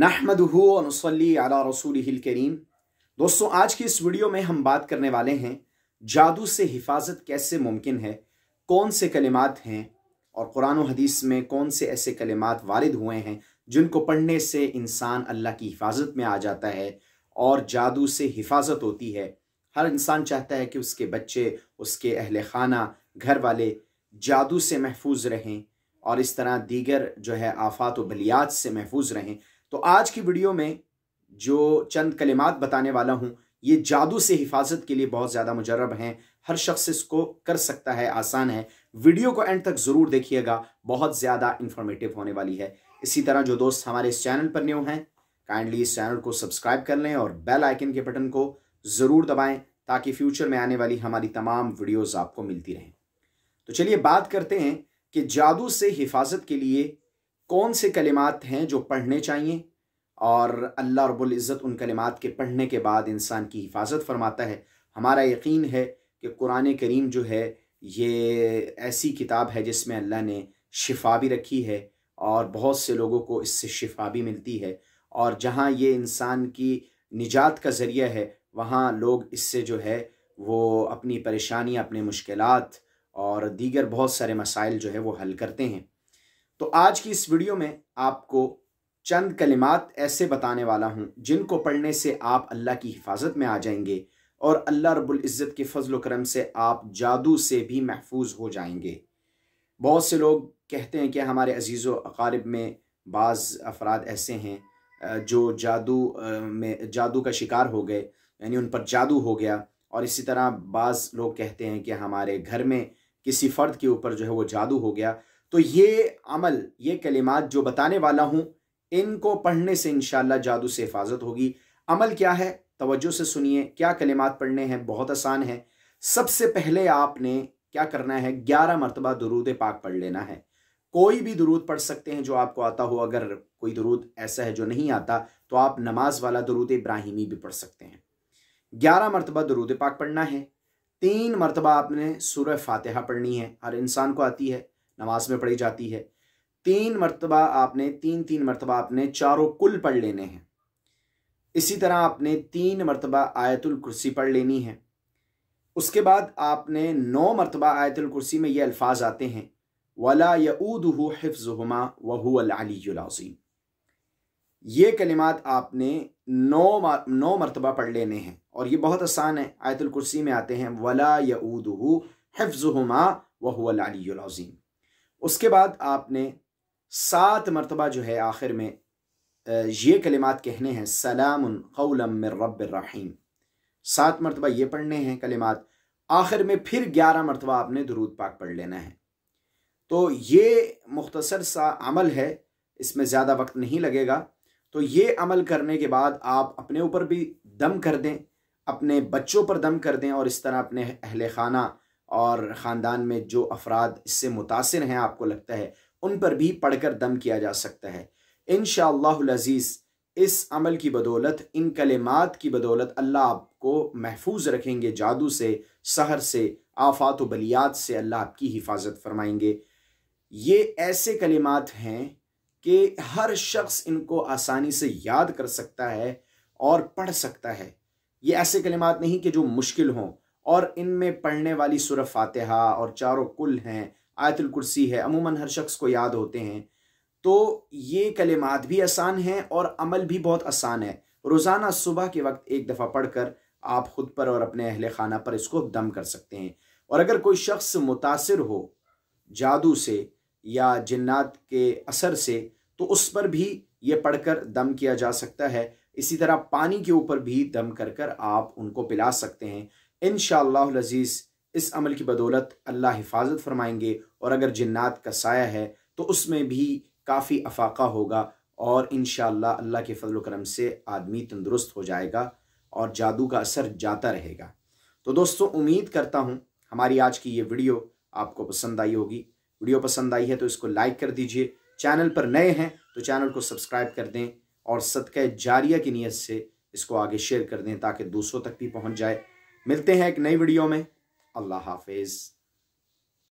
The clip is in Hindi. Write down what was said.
नहमदहू नसली अला रसूल करीम दोस्तों आज की इस वीडियो में हम बात करने वाले हैं जादू से हिफाजत कैसे मुमकिन है कौन से कलिमात हैं और कुरान हदीस में कौन से ऐसे कलिमात वारिद हुए हैं जिनको पढ़ने से इंसान अल्लाह की हिफाजत में आ जाता है और जादू से हिफाजत होती है हर इंसान चाहता है कि उसके बच्चे उसके अहल खाना घर वाले जादू से महफूज रहें और इस तरह दीगर जो है आफात व बलियात से महफूज रहें तो आज की वीडियो में जो चंद कलिमात बताने वाला हूँ ये जादू से हिफाजत के लिए बहुत ज़्यादा मुजरब हैं हर शख्स इसको कर सकता है आसान है वीडियो को एंड तक ज़रूर देखिएगा बहुत ज़्यादा इन्फॉर्मेटिव होने वाली है इसी तरह जो दोस्त हमारे इस चैनल पर न्यू हैं काइंडली इस चैनल को सब्सक्राइब कर लें और बेल आइकन के बटन को ज़रूर दबाएं ताकि फ्यूचर में आने वाली हमारी तमाम वीडियोज़ आपको मिलती रहें तो चलिए बात करते हैं कि जादू से हिफाजत के लिए कौन से कलिमात हैं जो पढ़ने चाहिए और अल्लाह रब्बुल इज़्ज़त उन कलिमात के पढ़ने के बाद इंसान की हिफाजत फरमाता है हमारा यकीन है कि कुरान करीम जो है ये ऐसी किताब है जिसमें अल्लाह ने शिफा भी रखी है और बहुत से लोगों को इससे शिफा भी मिलती है और जहाँ ये इंसान की निजात का ज़रिया है वहाँ लोग इससे जो है वो अपनी परेशानियाँ अपने मुश्किलात और दीगर बहुत सारे मसाइल जो है वो हल करते हैं तो आज की इस वीडियो में आपको चंद कलिमात ऐसे बताने वाला हूँ जिनको पढ़ने से आप अल्लाह की हिफाजत में आ जाएंगे और अल्लाह रब्बुल इज़्ज़त के फजल करम से आप जादू से भी महफूज हो जाएंगे बहुत से लोग कहते हैं कि हमारे अजीज़ अकारब में बाज़ अफराद ऐसे हैं जो जादू में जादू का शिकार हो गए यानी उन पर जादू हो गया और इसी तरह बाज़ लोग कहते हैं कि हमारे घर में किसी फ़र्द के ऊपर जो है वो जादू हो गया तो ये अमल ये कलिमात जो बताने वाला हूँ इनको पढ़ने से इन जादू से हिफाजत होगी अमल क्या है तवज्जो से सुनिए क्या कलिमात पढ़ने हैं बहुत आसान है सबसे पहले आपने क्या करना है ग्यारह मरतबा दरूद पाक पढ़ लेना है कोई भी दरूद पढ़ सकते हैं जो आपको आता हो अगर कोई दरूद ऐसा है जो नहीं आता तो आप नमाज वाला दरूद इब्राहिमी भी पढ़ सकते हैं ग्यारह मरतबा दरूद पाक पढ़ना है तीन मरतबा आपने सूर्य फातिहा पढ़नी है हर इंसान को आती है नमाज में पढ़ी जाती है तीन मरतबा आपने तीन तीन मरतबा आपने चारों कुल पढ़ लेने हैं इसी तरह आपने तीन मरतबा आयतुल कुर्सी पढ़ लेनी है उसके बाद आपने नौ मरतबा आयतुल कुर्सी में ये अल्फाज आते हैं वला यऊदहू हिफ्जुमा वहूअलाज़ीम ये कलिमात आपने नौ नौ मरतबा पढ़ लेने हैं और ये बहुत आसान है आयतुल कुर्सी में आते हैं वला यऊदहू हिफ्जुमा वहूअलाज़ीम उसके बाद आपने सात मरतबा जो है आखिर में ये कलिमात कहने हैं सलाम कौलम सात मरतबा ये पढ़ने हैं कलिमात आखिर में फिर ग्यारह मरतबा आपने दरूद पाक पढ़ लेना है तो ये मुख्तसर सा अमल है इसमें ज़्यादा वक्त नहीं लगेगा तो ये अमल करने के बाद आप अपने ऊपर भी दम कर दें अपने बच्चों पर दम कर दें और इस तरह अपने अहल खाना और ख़ानदान में जो अफराद इससे मुतासर हैं आपको लगता है उन पर भी पढ़कर दम किया जा सकता है इन शज़ीज़ इस अमल की बदौलत इन कलेमात की बदौलत अल्लाह आपको महफूज रखेंगे जादू से सहर से आफात बलियात से अल्लाह आपकी हिफाजत फरमाएंगे ये ऐसे कलेमात हैं कि हर शख्स इनको आसानी से याद कर सकता है और पढ़ सकता है ये ऐसे कलिमात नहीं कि जो मुश्किल हों और इनमें पढ़ने वाली सुर फातहा और चारों कुल हैं आयतुल कुर्सी है अमूमन हर शख्स को याद होते हैं तो ये कलिमात भी आसान हैं और अमल भी बहुत आसान है रोज़ाना सुबह के वक्त एक दफ़ा पढ़कर आप ख़ुद पर और अपने अहल खाना पर इसको दम कर सकते हैं और अगर कोई शख्स मुतासर हो जादू से या जन्ात के असर से तो उस पर भी ये पढ़कर दम किया जा सकता है इसी तरह पानी के ऊपर भी दम कर कर आप उनको पिला सकते हैं इन शज़ीज़ इस अमल की बदौलत अल्लाह हिफाजत फरमाएंगे और अगर जन्नात का साया है तो उसमें भी काफ़ी अफाका होगा और इन अल्लाह के फजल करम से आदमी तंदुरुस्त हो जाएगा और जादू का असर जाता रहेगा तो दोस्तों उम्मीद करता हूँ हमारी आज की ये वीडियो आपको पसंद आई होगी वीडियो पसंद आई है तो इसको लाइक कर दीजिए चैनल पर नए हैं तो चैनल को सब्सक्राइब कर दें और सदक़ जारिया की नीयत से इसको आगे शेयर कर दें ताकि दूसरों तक भी पहुँच जाए मिलते हैं एक नई वीडियो में अल्लाह हाफिज़